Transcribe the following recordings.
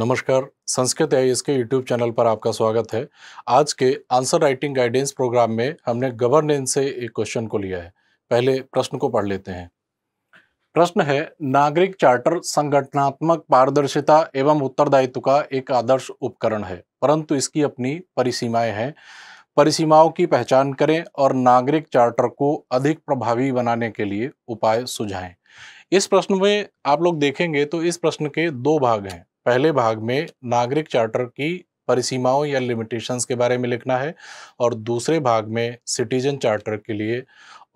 नमस्कार संस्कृत आई के YouTube channel पर आपका स्वागत है आज के आंसर राइटिंग गाइडेंस प्रोग्राम में हमने गवर्नेंस से एक क्वेश्चन को लिया है पहले प्रश्न को पढ़ लेते हैं प्रश्न है नागरिक चार्टर संगठनात्मक पारदर्शिता एवं उत्तरदायित्व का एक आदर्श उपकरण है परंतु इसकी अपनी परिसीमाएं हैं परिसीमाओं की पहचान करें और नागरिक चार्टर को अधिक प्रभावी बनाने के लिए उपाय सुझाएं इस प्रश्न में आप लोग देखेंगे तो इस प्रश्न के दो भाग हैं पहले भाग में नागरिक चार्टर की परिसीमाओं या लिमिटेशंस के बारे में लिखना है और दूसरे भाग में सिटीजन चार्टर के लिए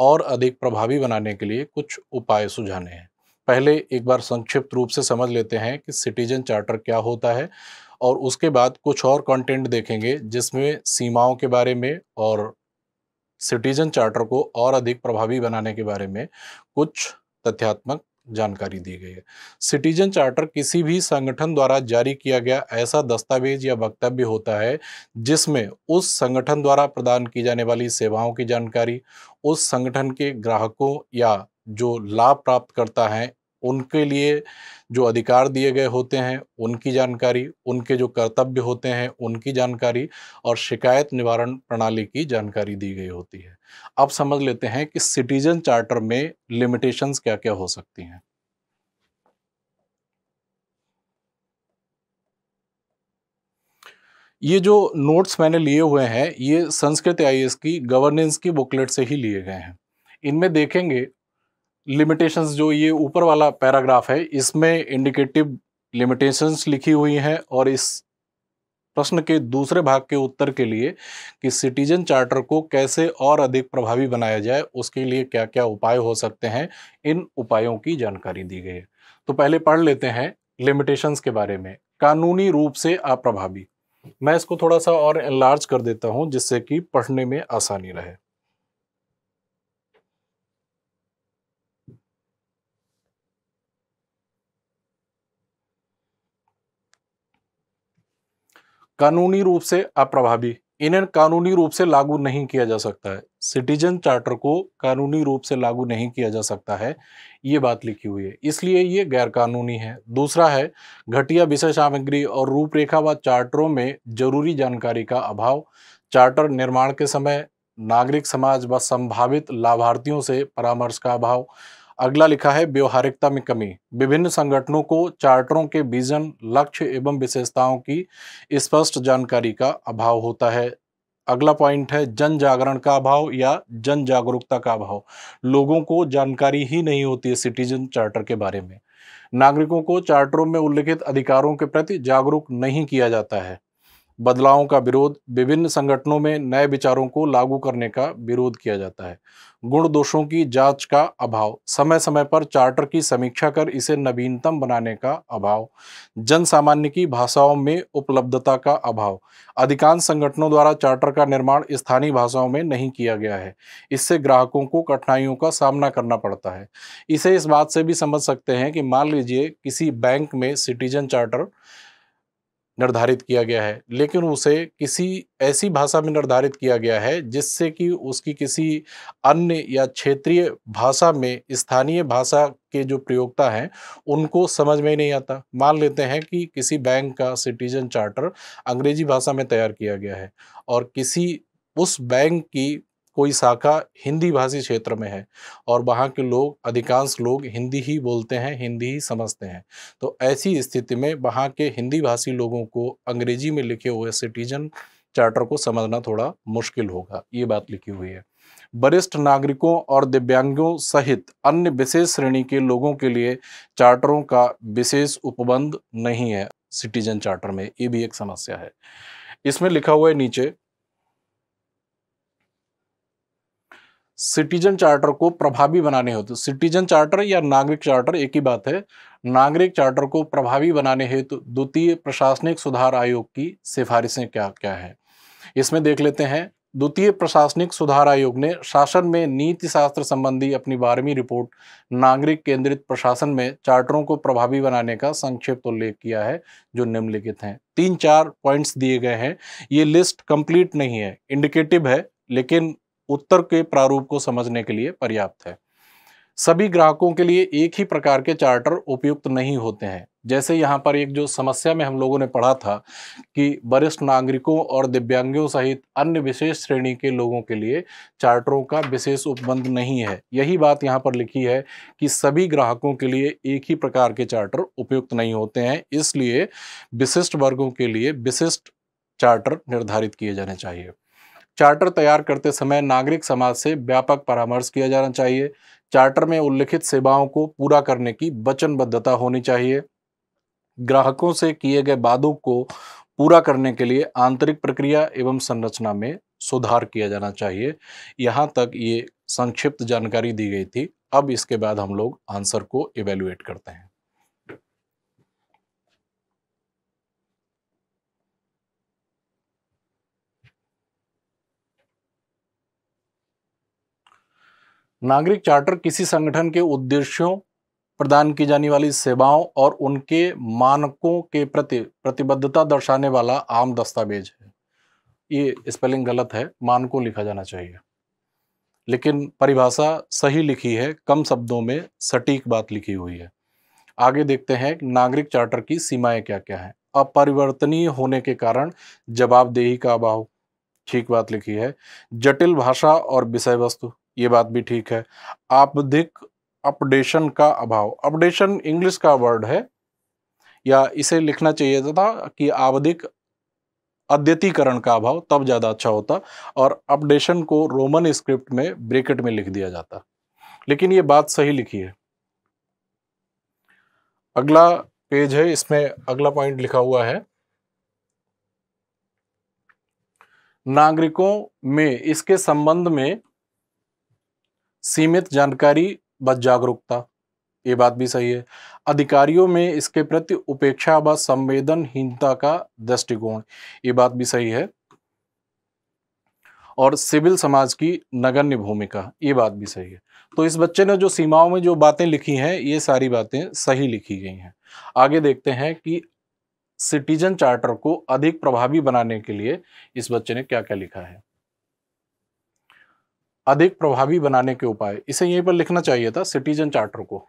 और अधिक प्रभावी बनाने के लिए कुछ उपाय सुझाने हैं पहले एक बार संक्षिप्त रूप से समझ लेते हैं कि सिटीजन चार्टर क्या होता है और उसके बाद कुछ और कंटेंट देखेंगे जिसमें सीमाओं के बारे में और सिटीजन चार्टर को और अधिक प्रभावी बनाने के बारे में कुछ तथ्यात्मक जानकारी दी गई है सिटीजन चार्टर किसी भी संगठन द्वारा जारी किया गया ऐसा दस्तावेज या वक्तव्य होता है जिसमें उस संगठन द्वारा प्रदान की जाने वाली सेवाओं की जानकारी उस संगठन के ग्राहकों या जो लाभ प्राप्त करता है उनके लिए जो अधिकार दिए गए होते हैं उनकी जानकारी उनके जो कर्तव्य होते हैं उनकी जानकारी और शिकायत निवारण प्रणाली की जानकारी दी गई होती है अब समझ लेते हैं कि सिटीजन चार्टर में लिमिटेशंस क्या क्या हो सकती हैं ये जो नोट्स मैंने लिए हुए हैं ये संस्कृत आई की गवर्नेंस की बुकलेट से ही लिए गए हैं इनमें देखेंगे लिमिटेशंस जो ये ऊपर वाला पैराग्राफ है इसमें इंडिकेटिव लिमिटेशंस लिखी हुई हैं और इस प्रश्न के दूसरे भाग के उत्तर के लिए कि सिटीजन चार्टर को कैसे और अधिक प्रभावी बनाया जाए उसके लिए क्या क्या उपाय हो सकते हैं इन उपायों की जानकारी दी गई है तो पहले पढ़ लेते हैं लिमिटेशंस के बारे में कानूनी रूप से अप्रभावी मैं इसको थोड़ा सा और एनलार्ज कर देता हूँ जिससे कि पढ़ने में आसानी रहे कानूनी रूप से अप्रभावी इन्हें कानूनी रूप से लागू नहीं किया जा सकता है सिटीजन चार्टर को कानूनी रूप से लागू नहीं किया जा सकता है ये बात लिखी हुई है इसलिए ये कानूनी है दूसरा है घटिया विषय सामग्री और रूपरेखा व चार्टरों में जरूरी जानकारी का अभाव चार्टर निर्माण के समय नागरिक समाज व संभावित लाभार्थियों से परामर्श का अभाव अगला लिखा है व्यवहारिकता में कमी विभिन्न संगठनों को चार्टरों के विजन लक्ष्य एवं विशेषताओं की स्पष्ट जानकारी का अभाव होता है अगला पॉइंट है जन जागरण का अभाव या जन जागरूकता का अभाव लोगों को जानकारी ही नहीं होती है सिटीजन चार्टर के बारे में नागरिकों को चार्टरों में उल्लिखित अधिकारों के प्रति जागरूक नहीं किया जाता है बदलावों का विरोध विभिन्न संगठनों में नए विचारों को लागू करने का विरोध किया जाता है गुण दोषों की जांच का अभाव समय समय पर चार्टर की समीक्षा कर इसे नवीनतम बनाने का अभाव जन सामान्य की भाषाओं में उपलब्धता का अभाव अधिकांश संगठनों द्वारा चार्टर का निर्माण स्थानीय भाषाओं में नहीं किया गया है इससे ग्राहकों को कठिनाइयों का सामना करना पड़ता है इसे इस बात से भी समझ सकते हैं कि मान लीजिए किसी बैंक में सिटीजन चार्टर निर्धारित किया गया है लेकिन उसे किसी ऐसी भाषा में निर्धारित किया गया है जिससे कि उसकी किसी अन्य या क्षेत्रीय भाषा में स्थानीय भाषा के जो प्रयोगता हैं उनको समझ में नहीं आता मान लेते हैं कि किसी बैंक का सिटीजन चार्टर अंग्रेजी भाषा में तैयार किया गया है और किसी उस बैंक की कोई शाखा हिंदी भाषी क्षेत्र में है और वहाँ के लोग अधिकांश लोग हिंदी ही बोलते हैं हिंदी ही समझते हैं तो ऐसी स्थिति में वहाँ के हिंदी भाषी लोगों को अंग्रेजी में लिखे हुए सिटीजन चार्टर को समझना थोड़ा मुश्किल होगा ये बात लिखी हुई है वरिष्ठ नागरिकों और दिव्यांगों सहित अन्य विशेष श्रेणी के लोगों के लिए चार्टरों का विशेष उपबंध नहीं है सिटीजन चार्टर में ये भी एक समस्या है इसमें लिखा हुआ है नीचे सिटीजन चार्टर को प्रभावी बनाने हेतु सिटीजन चार्टर या नागरिक चार्टर एक ही बात है नागरिक चार्टर को प्रभावी बनाने हेतु द्वितीय प्रशासनिक सुधार आयोग की सिफारिशें क्या क्या है इसमें देख लेते हैं द्वितीय प्रशासनिक सुधार आयोग ने शासन में नीति शास्त्र संबंधी अपनी बारहवीं रिपोर्ट नागरिक केंद्रित प्रशासन में चार्टरों को प्रभावी बनाने का संक्षिप्त उल्लेख किया है जो निम्नलिखित हैं तीन चार पॉइंट्स दिए गए हैं ये लिस्ट कंप्लीट नहीं है इंडिकेटिव है लेकिन उत्तर के प्रारूप को समझने के लिए पर्याप्त है सभी ग्राहकों के लिए एक ही प्रकार के चार्टर उपयुक्त नहीं होते हैं जैसे यहाँ पर एक जो समस्या में हम लोगों ने पढ़ा था कि वरिष्ठ नागरिकों और दिव्यांगों सहित अन्य विशेष श्रेणी के लोगों के लिए चार्टरों का विशेष उपबंध नहीं है यही बात यहाँ पर लिखी है कि सभी ग्राहकों के लिए एक ही प्रकार के चार्टर उपयुक्त नहीं होते हैं इसलिए विशिष्ट वर्गों के लिए विशिष्ट चार्टर निर्धारित किए जाने चाहिए चार्टर तैयार करते समय नागरिक समाज से व्यापक परामर्श किया जाना चाहिए चार्टर में उल्लिखित सेवाओं को पूरा करने की वचनबद्धता होनी चाहिए ग्राहकों से किए गए वादों को पूरा करने के लिए आंतरिक प्रक्रिया एवं संरचना में सुधार किया जाना चाहिए यहाँ तक ये संक्षिप्त जानकारी दी गई थी अब इसके बाद हम लोग आंसर को इवेल्युएट करते हैं नागरिक चार्टर किसी संगठन के उद्देश्यों प्रदान की जाने वाली सेवाओं और उनके मानकों के प्रति प्रतिबद्धता दर्शाने वाला आम दस्तावेज है ये स्पेलिंग गलत है मानकों लिखा जाना चाहिए लेकिन परिभाषा सही लिखी है कम शब्दों में सटीक बात लिखी हुई है आगे देखते हैं नागरिक चार्टर की सीमाएं क्या क्या हैं अपरिवर्तनीय होने के कारण जवाबदेही का अभाव ठीक बात लिखी है जटिल भाषा और विषय वस्तु ये बात भी ठीक है आपदिक अपडेशन का अभाव अपडेशन इंग्लिश का वर्ड है या इसे लिखना चाहिए था कि आवधिक अद्यतीकरण का अभाव तब ज़्यादा अच्छा होता और अपडेशन को रोमन स्क्रिप्ट में ब्रेकेट में लिख दिया जाता लेकिन ये बात सही लिखी है अगला पेज है इसमें अगला पॉइंट लिखा हुआ है नागरिकों में इसके संबंध में सीमित जानकारी व जागरूकता ये बात भी सही है अधिकारियों में इसके प्रति उपेक्षा व संवेदनहीनता का दृष्टिकोण ये बात भी सही है और सिविल समाज की नगण्य भूमिका ये बात भी सही है तो इस बच्चे ने जो सीमाओं में जो बातें लिखी हैं ये सारी बातें सही लिखी गई हैं आगे देखते हैं कि सिटीजन चार्टर को अधिक प्रभावी बनाने के लिए इस बच्चे ने क्या क्या लिखा है अधिक प्रभावी बनाने के उपाय इसे यहीं पर लिखना चाहिए था सिटीजन चार्टर को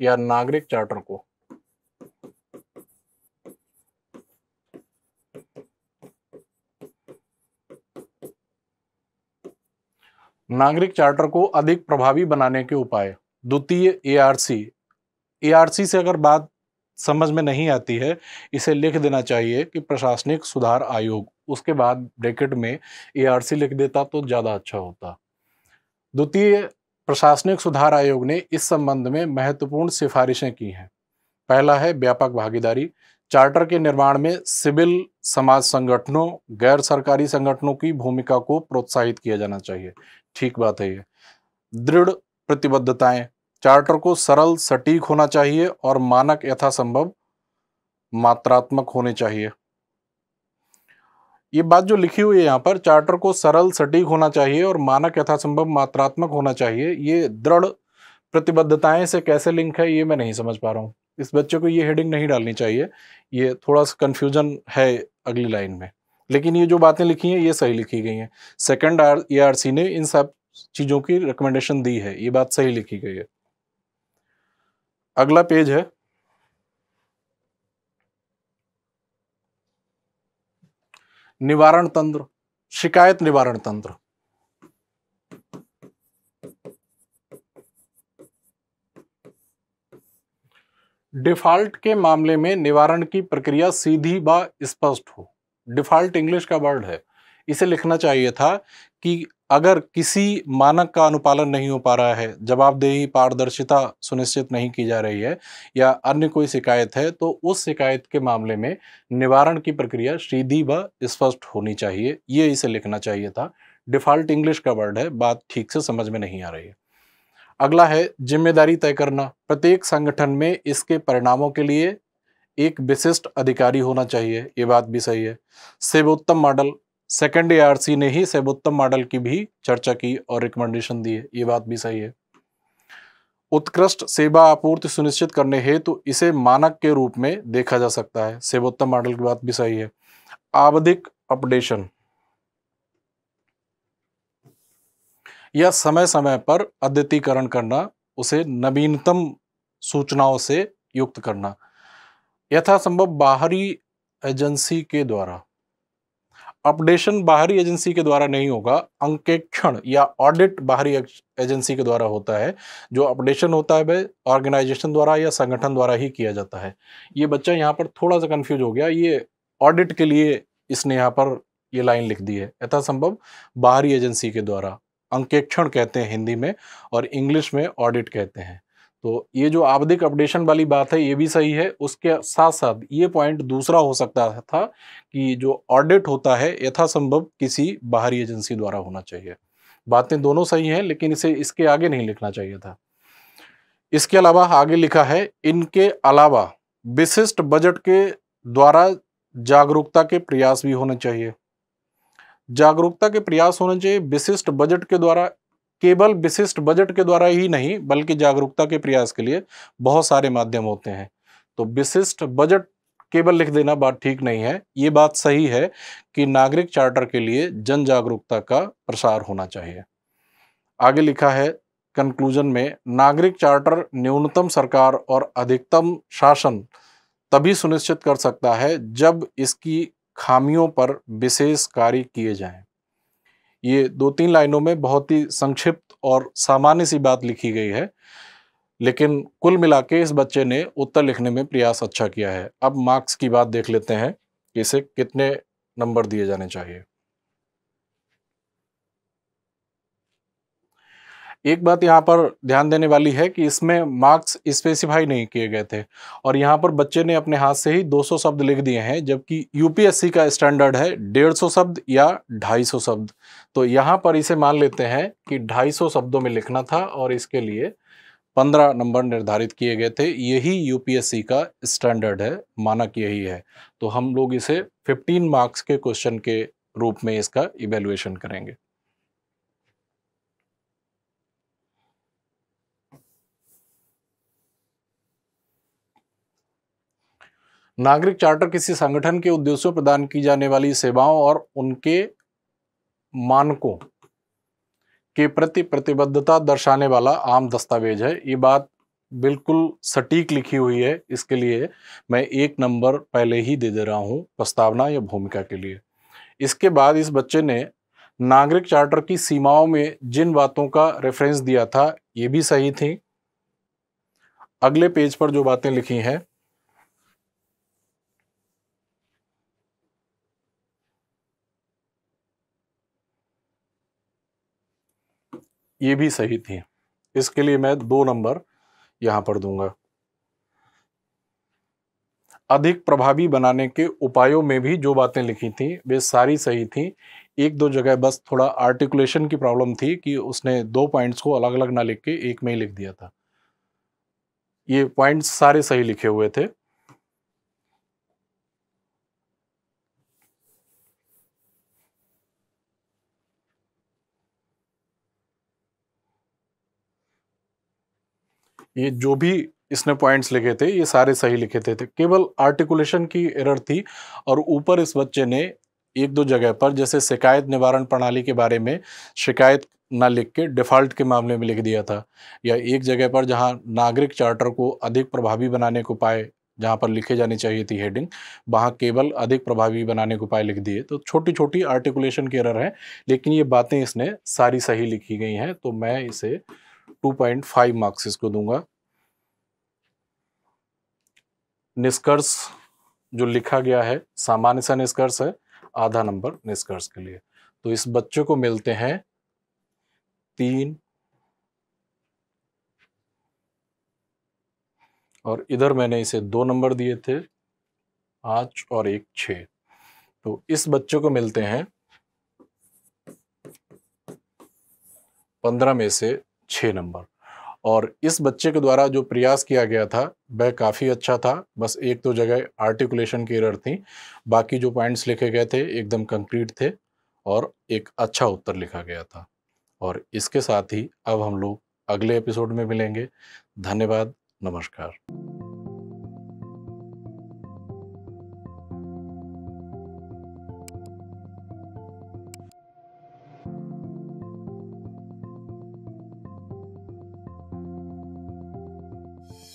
या नागरिक चार्टर को नागरिक चार्टर को अधिक प्रभावी बनाने के उपाय द्वितीय एआरसी एआरसी से अगर बात समझ में नहीं आती है इसे लिख देना चाहिए कि प्रशासनिक सुधार आयोग उसके बाद ब्रैकेट में ए लिख देता तो ज़्यादा अच्छा होता द्वितीय प्रशासनिक सुधार आयोग ने इस संबंध में महत्वपूर्ण सिफारिशें की हैं पहला है व्यापक भागीदारी चार्टर के निर्माण में सिविल समाज संगठनों गैर सरकारी संगठनों की भूमिका को प्रोत्साहित किया जाना चाहिए ठीक बात है ये दृढ़ प्रतिबद्धताएं चार्टर को सरल सटीक होना चाहिए और मानक यथासंभव मात्रात्मक होने चाहिए ये बात जो लिखी हुई है यहाँ पर चार्टर को सरल सटीक होना चाहिए और मानक यथासंभव मात्रात्मक होना चाहिए ये दृढ़ प्रतिबद्धताएं से कैसे लिंक है ये मैं नहीं समझ पा रहा हूँ इस बच्चे को ये हेडिंग नहीं डालनी चाहिए ये थोड़ा सा कन्फ्यूजन है अगली लाइन में लेकिन ये जो बातें लिखी हैं ये सही लिखी गई हैं second R A R C ने इन सब चीज़ों की रिकमेंडेशन दी है ये बात सही लिखी गई है अगला पेज है निवारण तंत्र शिकायत निवारण तंत्र डिफॉल्ट के मामले में निवारण की प्रक्रिया सीधी व स्पष्ट हो डिफॉल्ट इंग्लिश का वर्ड है इसे लिखना चाहिए था कि अगर किसी मानक का अनुपालन नहीं हो पा रहा है जवाबदेही पारदर्शिता सुनिश्चित नहीं की जा रही है या अन्य कोई शिकायत है तो उस शिकायत के मामले में निवारण की प्रक्रिया सीधी व स्पष्ट होनी चाहिए ये इसे लिखना चाहिए था डिफ़ॉल्ट इंग्लिश का वर्ड है बात ठीक से समझ में नहीं आ रही है अगला है जिम्मेदारी तय करना प्रत्येक संगठन में इसके परिणामों के लिए एक विशिष्ट अधिकारी होना चाहिए ये बात भी सही है सेवोत्तम मॉडल सेकेंड ए ने ही सर्वोत्तम मॉडल की भी चर्चा की और रिकमेंडेशन दी है ये बात भी सही है उत्कृष्ट सेवा आपूर्ति सुनिश्चित करने हेतु तो इसे मानक के रूप में देखा जा सकता है सेवोत्तम मॉडल की बात भी सही है आवधिक अपडेशन या समय समय पर अद्यतीकरण करना उसे नवीनतम सूचनाओं से युक्त करना यथासंभव बाहरी एजेंसी के द्वारा अपडेशन बाहरी एजेंसी के द्वारा नहीं होगा अंकेक्षण या ऑडिट बाहरी एजेंसी के द्वारा होता है जो अपडेशन होता है वह ऑर्गेनाइजेशन द्वारा या संगठन द्वारा ही किया जाता है ये बच्चा यहाँ पर थोड़ा सा कन्फ्यूज हो गया ये ऑडिट के लिए इसने यहाँ पर ये लाइन लिख दी है यथासंभव बाहरी एजेंसी के द्वारा अंकेक्षण कहते हैं हिंदी में और इंग्लिश में ऑडिट कहते हैं तो ये जो आवधिक अपडेशन वाली बात है ये भी सही है उसके साथ साथ ये पॉइंट दूसरा हो सकता था कि जो ऑडिट होता है यथासंभव किसी बाहरी एजेंसी द्वारा होना चाहिए बातें दोनों सही हैं लेकिन इसे इसके आगे नहीं लिखना चाहिए था इसके अलावा आगे लिखा है इनके अलावा विशिष्ट बजट के द्वारा जागरूकता के प्रयास भी होने चाहिए जागरूकता के प्रयास होने चाहिए विशिष्ट बजट के द्वारा केवल विशिष्ट बजट के द्वारा ही नहीं बल्कि जागरूकता के प्रयास के लिए बहुत सारे माध्यम होते हैं तो विशिष्ट बजट केवल लिख देना बात ठीक नहीं है ये बात सही है कि नागरिक चार्टर के लिए जन जागरूकता का प्रसार होना चाहिए आगे लिखा है कंक्लूजन में नागरिक चार्टर न्यूनतम सरकार और अधिकतम शासन तभी सुनिश्चित कर सकता है जब इसकी खामियों पर विशेष कार्य किए जाएं ये दो तीन लाइनों में बहुत ही संक्षिप्त और सामान्य सी बात लिखी गई है लेकिन कुल मिला के इस बच्चे ने उत्तर लिखने में प्रयास अच्छा किया है अब मार्क्स की बात देख लेते हैं कि इसे कितने नंबर दिए जाने चाहिए एक बात यहाँ पर ध्यान देने वाली है कि इसमें मार्क्स स्पेसिफाई नहीं किए गए थे और यहाँ पर बच्चे ने अपने हाथ से ही 200 शब्द लिख दिए हैं जबकि यूपीएससी का स्टैंडर्ड है 150 शब्द या 250 शब्द तो यहाँ पर इसे मान लेते हैं कि 250 शब्दों में लिखना था और इसके लिए 15 नंबर निर्धारित किए गए थे यही यूपीएससी का स्टैंडर्ड है मानक यही है तो हम लोग इसे फिफ्टीन मार्क्स के क्वेश्चन के रूप में इसका इवेल्युएशन करेंगे नागरिक चार्टर किसी संगठन के उद्देश्यों प्रदान की जाने वाली सेवाओं और उनके मानकों के प्रति प्रतिबद्धता दर्शाने वाला आम दस्तावेज है ये बात बिल्कुल सटीक लिखी हुई है इसके लिए मैं एक नंबर पहले ही दे दे रहा हूँ प्रस्तावना या भूमिका के लिए इसके बाद इस बच्चे ने नागरिक चार्टर की सीमाओं में जिन बातों का रेफरेंस दिया था ये भी सही थी अगले पेज पर जो बातें लिखी हैं ये भी सही थी इसके लिए मैं दो नंबर यहां पर दूंगा अधिक प्रभावी बनाने के उपायों में भी जो बातें लिखी थी वे सारी सही थी एक दो जगह बस थोड़ा आर्टिकुलेशन की प्रॉब्लम थी कि उसने दो पॉइंट्स को अलग अलग ना लिख के एक में ही लिख दिया था ये पॉइंट्स सारे सही लिखे हुए थे ये जो भी इसने पॉइंट्स लिखे थे ये सारे सही लिखे थे, थे। केवल आर्टिकुलेशन की एरर थी और ऊपर इस बच्चे ने एक दो जगह पर जैसे शिकायत निवारण प्रणाली के बारे में शिकायत ना लिख के डिफ़ॉल्ट के मामले में लिख दिया था या एक जगह पर जहां नागरिक चार्टर को अधिक प्रभावी बनाने के उपाय जहां पर लिखे जानी चाहिए थी हेडिंग वहां केवल अधिक प्रभावी बनाने के उपाय लिख दिए तो छोटी छोटी आर्टिकुलेशन की एरर है लेकिन ये बातें इसने सारी सही लिखी गई हैं तो मैं इसे 2.5 मार्क्स इसको दूंगा निष्कर्ष जो लिखा गया है सामान्य सा निष्कर्ष है आधा नंबर निष्कर्ष के लिए तो इस बच्चे को मिलते हैं तीन और इधर मैंने इसे दो नंबर दिए थे पांच और एक छ तो इस बच्चे को मिलते हैं पंद्रह में से छः नंबर और इस बच्चे के द्वारा जो प्रयास किया गया था वह काफ़ी अच्छा था बस एक तो जगह आर्टिकुलेशन की एरर थी बाकी जो पॉइंट्स लिखे गए थे एकदम कंक्रीट थे और एक अच्छा उत्तर लिखा गया था और इसके साथ ही अब हम लोग अगले एपिसोड में मिलेंगे धन्यवाद नमस्कार